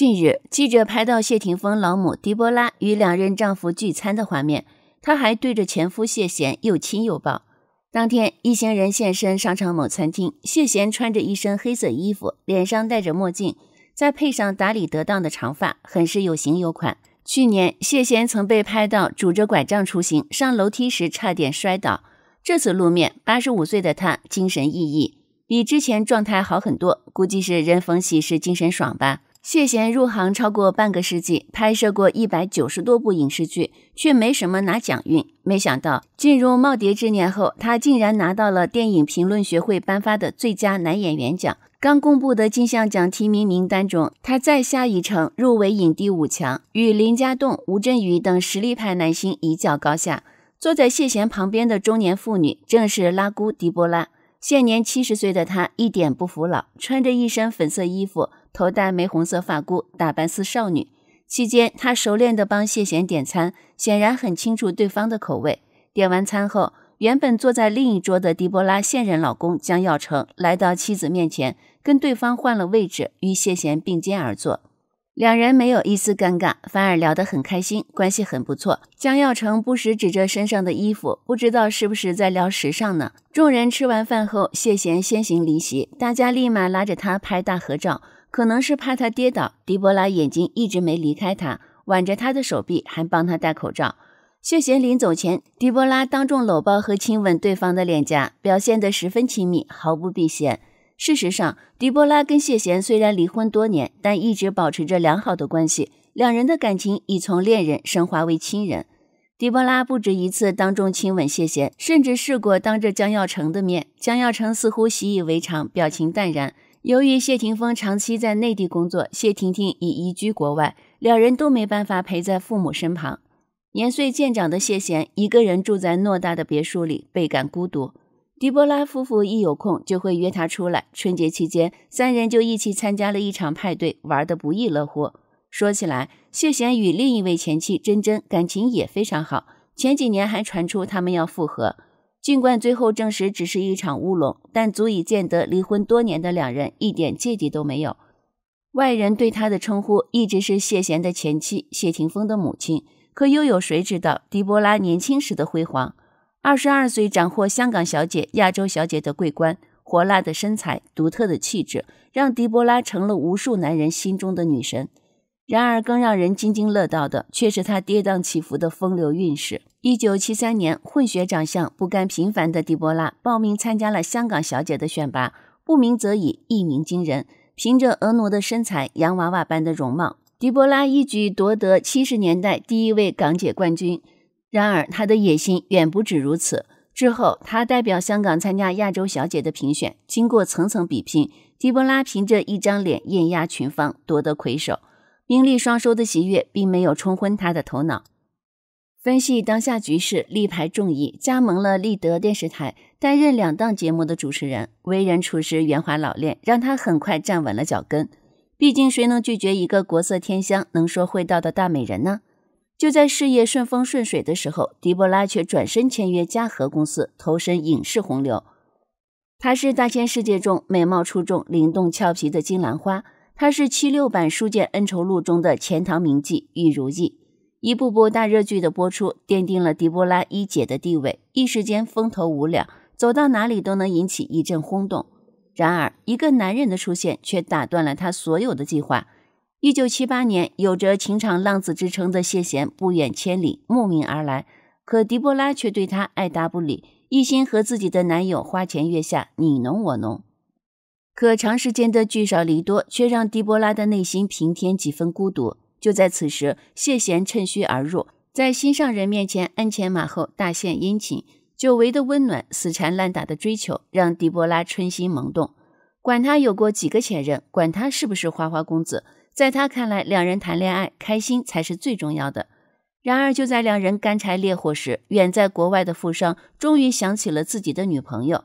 近日，记者拍到谢霆锋老母迪波拉与两任丈夫聚餐的画面，她还对着前夫谢贤又亲又抱。当天，一行人现身商场某餐厅，谢贤穿着一身黑色衣服，脸上戴着墨镜，再配上打理得当的长发，很是有型有款。去年，谢贤曾被拍到拄着拐杖出行，上楼梯时差点摔倒。这次露面，八十五岁的他精神奕奕，比之前状态好很多，估计是人逢喜事精神爽吧。谢贤入行超过半个世纪，拍摄过一百九十多部影视剧，却没什么拿奖运。没想到进入耄耋之年后，他竟然拿到了电影评论学会颁发的最佳男演员奖。刚公布的金像奖提名名单中，他再下一城，入围影帝五强，与林家栋、吴镇宇等实力派男星一较高下。坐在谢贤旁边的中年妇女正是拉姑迪波拉，现年七十岁的她一点不服老，穿着一身粉色衣服。头戴玫红色发箍，打扮似少女。期间，她熟练地帮谢贤点餐，显然很清楚对方的口味。点完餐后，原本坐在另一桌的迪波拉现任老公江耀成来到妻子面前，跟对方换了位置，与谢贤并肩而坐。两人没有一丝尴尬，反而聊得很开心，关系很不错。江耀成不时指着身上的衣服，不知道是不是在聊时尚呢。众人吃完饭后，谢贤先行离席，大家立马拉着他拍大合照。可能是怕他跌倒，迪波拉眼睛一直没离开他，挽着他的手臂，还帮他戴口罩。谢贤临走前，迪波拉当众搂抱和亲吻对方的脸颊，表现得十分亲密，毫不避嫌。事实上，迪波拉跟谢贤虽然离婚多年，但一直保持着良好的关系，两人的感情已从恋人升华为亲人。迪波拉不止一次当众亲吻谢贤，甚至试过当着江耀成的面。江耀成似乎习以为常，表情淡然。由于谢霆锋长期在内地工作，谢婷婷已移居国外，两人都没办法陪在父母身旁。年岁渐长的谢贤，一个人住在偌大的别墅里，倍感孤独。迪波拉夫妇一有空就会约他出来。春节期间，三人就一起参加了一场派对，玩得不亦乐乎。说起来，谢贤与另一位前妻珍珍感情也非常好，前几年还传出他们要复合。尽管最后证实，只是一场乌龙，但足以见得离婚多年的两人一点芥蒂都没有。外人对他的称呼一直是谢贤的前妻、谢霆锋的母亲，可又有谁知道迪波拉年轻时的辉煌？二十二岁斩获香港小姐、亚洲小姐的桂冠，火辣的身材、独特的气质，让迪波拉成了无数男人心中的女神。然而，更让人津津乐道的却是她跌宕起伏的风流韵事。一九七三年，混血长相不甘平凡的狄波拉报名参加了香港小姐的选拔，不鸣则已，一鸣惊人。凭着婀娜的身材、洋娃娃般的容貌，狄波拉一举夺得七十年代第一位港姐冠军。然而，她的野心远不止如此。之后，她代表香港参加亚洲小姐的评选，经过层层比拼，狄波拉凭着一张脸艳压群芳，夺得魁首。名利双收的喜悦并没有冲昏他的头脑。分析当下局势，力排众议，加盟了立德电视台，担任两档节目的主持人。为人处事圆滑老练，让他很快站稳了脚跟。毕竟，谁能拒绝一个国色天香、能说会道的大美人呢？就在事业顺风顺水的时候，迪波拉却转身签约嘉禾公司，投身影视洪流。她是大千世界中美貌出众、灵动俏皮的金兰花。他是七六版《书剑恩仇录》中的钱塘名妓玉如意，一部部大热剧的播出，奠定了狄波拉一姐的地位，一时间风头无两，走到哪里都能引起一阵轰动。然而，一个男人的出现却打断了她所有的计划。一九七八年，有着情场浪子之称的谢贤不远千里慕名而来，可狄波拉却对他爱答不理，一心和自己的男友花前月下，你侬我侬。可长时间的聚少离多，却让狄波拉的内心平添几分孤独。就在此时，谢贤趁虚而入，在心上人面前鞍前马后，大献殷勤。久违的温暖，死缠烂打的追求，让狄波拉春心萌动。管他有过几个前任，管他是不是花花公子，在他看来，两人谈恋爱开心才是最重要的。然而，就在两人干柴烈火时，远在国外的富商终于想起了自己的女朋友。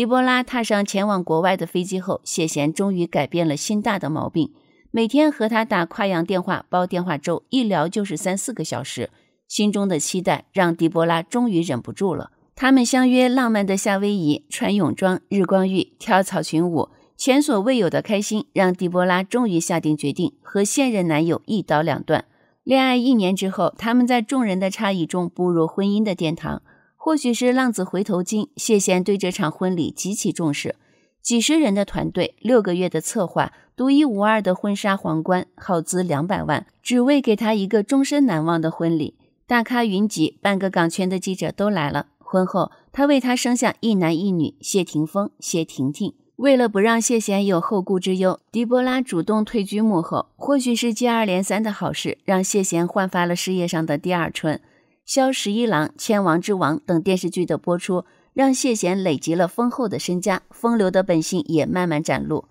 狄波拉踏上前往国外的飞机后，谢贤终于改变了心大的毛病，每天和他打跨洋电话煲电话粥，一聊就是三四个小时。心中的期待让狄波拉终于忍不住了。他们相约浪漫的夏威夷，穿泳装日光浴，跳草裙舞，前所未有的开心让狄波拉终于下定决定和现任男友一刀两断。恋爱一年之后，他们在众人的诧异中步入婚姻的殿堂。或许是浪子回头金，谢贤对这场婚礼极其重视，几十人的团队，六个月的策划，独一无二的婚纱皇冠，耗资两百万，只为给他一个终身难忘的婚礼。大咖云集，半个港圈的记者都来了。婚后，他为他生下一男一女，谢霆锋、谢婷婷。为了不让谢贤有后顾之忧，狄波拉主动退居幕后。或许是接二连三的好事，让谢贤焕发了事业上的第二春。《萧十一郎》《千王之王》等电视剧的播出，让谢贤累积了丰厚的身家，风流的本性也慢慢展露。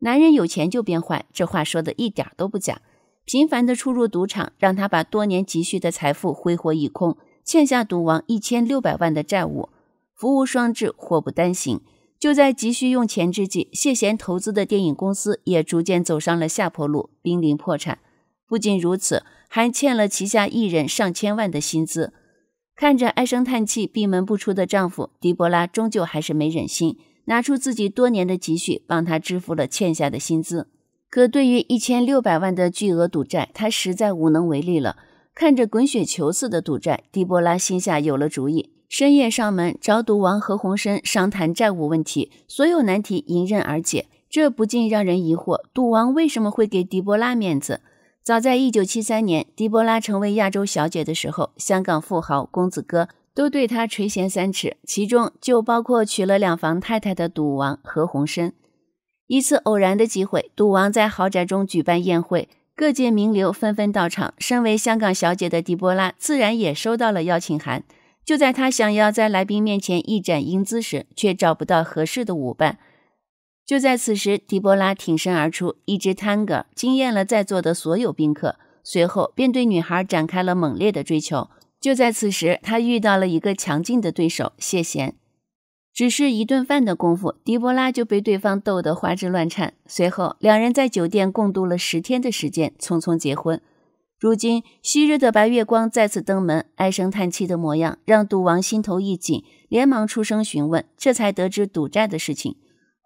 男人有钱就变坏，这话说的一点都不假。频繁的出入赌场，让他把多年积蓄的财富挥霍一空，欠下赌王一千六百万的债务。福无双至，祸不单行。就在急需用钱之际，谢贤投资的电影公司也逐渐走上了下坡路，濒临破产。不仅如此。还欠了旗下艺人上千万的薪资，看着唉声叹气、闭门不出的丈夫，迪波拉终究还是没忍心，拿出自己多年的积蓄帮他支付了欠下的薪资。可对于一千六百万的巨额赌债，他实在无能为力了。看着滚雪球似的赌债，迪波拉心下有了主意，深夜上门找赌王何鸿燊商谈债务问题，所有难题迎刃而解。这不禁让人疑惑，赌王为什么会给迪波拉面子？早在一九七三年，迪波拉成为亚洲小姐的时候，香港富豪公子哥都对她垂涎三尺，其中就包括娶了两房太太的赌王何鸿燊。一次偶然的机会，赌王在豪宅中举办宴会，各界名流纷纷到场。身为香港小姐的迪波拉自然也收到了邀请函。就在她想要在来宾面前一展英姿时，却找不到合适的舞伴。就在此时，狄波拉挺身而出，一只探戈惊艳了在座的所有宾客。随后，便对女孩展开了猛烈的追求。就在此时，他遇到了一个强劲的对手谢贤。只是一顿饭的功夫，迪波拉就被对方逗得花枝乱颤。随后，两人在酒店共度了十天的时间，匆匆结婚。如今，昔日的白月光再次登门，唉声叹气的模样让赌王心头一紧，连忙出声询问，这才得知赌债的事情。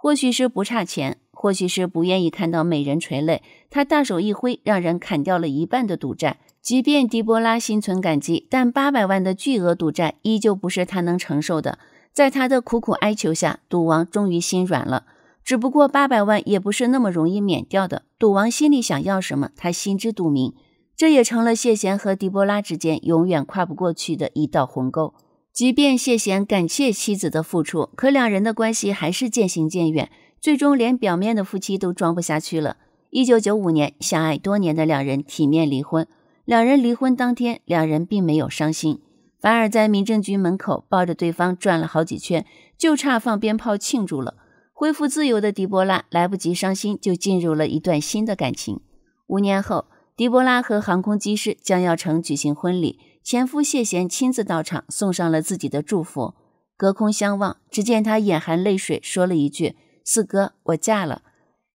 或许是不差钱，或许是不愿意看到美人垂泪，他大手一挥，让人砍掉了一半的赌债。即便狄波拉心存感激，但八百万的巨额赌债依旧不是他能承受的。在他的苦苦哀求下，赌王终于心软了。只不过八百万也不是那么容易免掉的。赌王心里想要什么，他心知肚明。这也成了谢贤和狄波拉之间永远跨不过去的一道鸿沟。即便谢贤感谢妻子的付出，可两人的关系还是渐行渐远，最终连表面的夫妻都装不下去了。一九九五年，相爱多年的两人体面离婚。两人离婚当天，两人并没有伤心，反而在民政局门口抱着对方转了好几圈，就差放鞭炮庆祝了。恢复自由的狄波拉来不及伤心，就进入了一段新的感情。五年后，狄波拉和航空机师将耀成举行婚礼。前夫谢贤亲自到场，送上了自己的祝福。隔空相望，只见他眼含泪水，说了一句：“四哥，我嫁了。”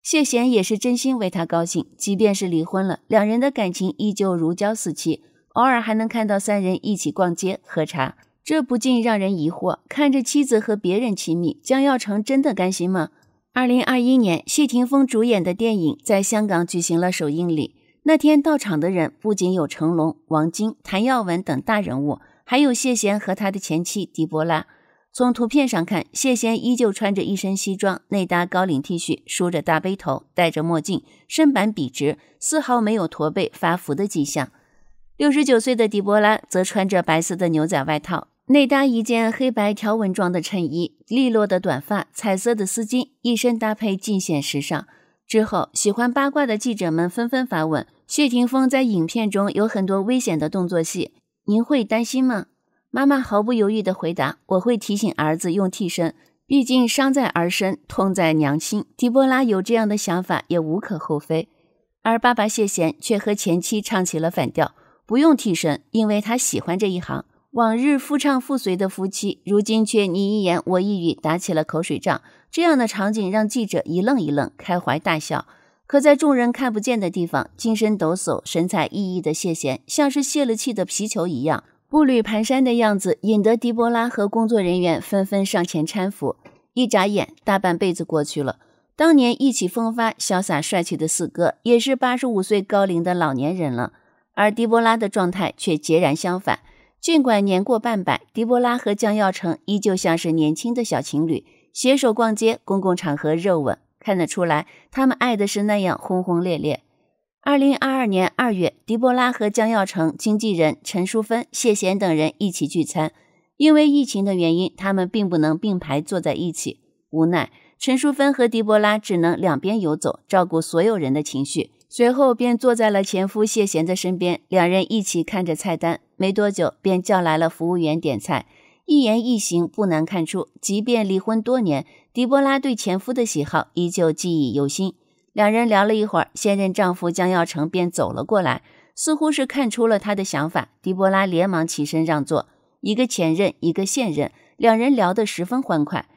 谢贤也是真心为他高兴。即便是离婚了，两人的感情依旧如胶似漆，偶尔还能看到三人一起逛街、喝茶。这不禁让人疑惑：看着妻子和别人亲密，江耀成真的甘心吗？二零二一年，谢霆锋主演的电影在香港举行了首映礼。那天到场的人不仅有成龙、王晶、谭耀文等大人物，还有谢贤和他的前妻狄波拉。从图片上看，谢贤依旧穿着一身西装，内搭高领 T 恤，梳着大背头，戴着墨镜，身板笔直，丝毫没有驼背发福的迹象。六十九岁的狄波拉则穿着白色的牛仔外套，内搭一件黑白条纹装的衬衣，利落的短发，彩色的丝巾，一身搭配尽显时尚。之后，喜欢八卦的记者们纷纷发问：“谢霆锋在影片中有很多危险的动作戏，您会担心吗？”妈妈毫不犹豫地回答：“我会提醒儿子用替身，毕竟伤在儿身，痛在娘心。”狄波拉有这样的想法也无可厚非，而爸爸谢贤却和前妻唱起了反调，不用替身，因为他喜欢这一行。往日夫唱妇随的夫妻，如今却你一言我一语打起了口水仗。这样的场景让记者一愣一愣，开怀大笑。可在众人看不见的地方，精神抖擞、神采奕奕的谢贤，像是泄了气的皮球一样，步履蹒跚的样子，引得狄波拉和工作人员纷纷上前搀扶。一眨眼，大半辈子过去了。当年意气风发、潇洒帅气的四哥，也是八十五岁高龄的老年人了。而狄波拉的状态却截然相反，尽管年过半百，狄波拉和江耀成依旧像是年轻的小情侣。携手逛街，公共场合热吻，看得出来，他们爱的是那样轰轰烈烈。二零二二年二月，迪波拉和江耀成经纪人陈淑芬、谢贤等人一起聚餐，因为疫情的原因，他们并不能并排坐在一起，无奈，陈淑芬和迪波拉只能两边游走，照顾所有人的情绪。随后便坐在了前夫谢贤的身边，两人一起看着菜单，没多久便叫来了服务员点菜。一言一行不难看出，即便离婚多年，狄波拉对前夫的喜好依旧记忆犹新。两人聊了一会儿，现任丈夫江耀成便走了过来，似乎是看出了他的想法，狄波拉连忙起身让座。一个前任，一个现任，两人聊得十分欢快。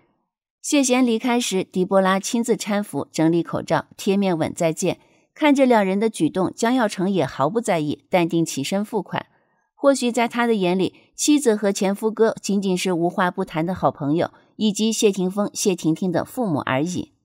谢贤离开时，狄波拉亲自搀扶、整理口罩、贴面吻再见。看着两人的举动，江耀成也毫不在意，淡定起身付款。或许在他的眼里，妻子和前夫哥仅仅是无话不谈的好朋友，以及谢霆锋、谢婷婷的父母而已。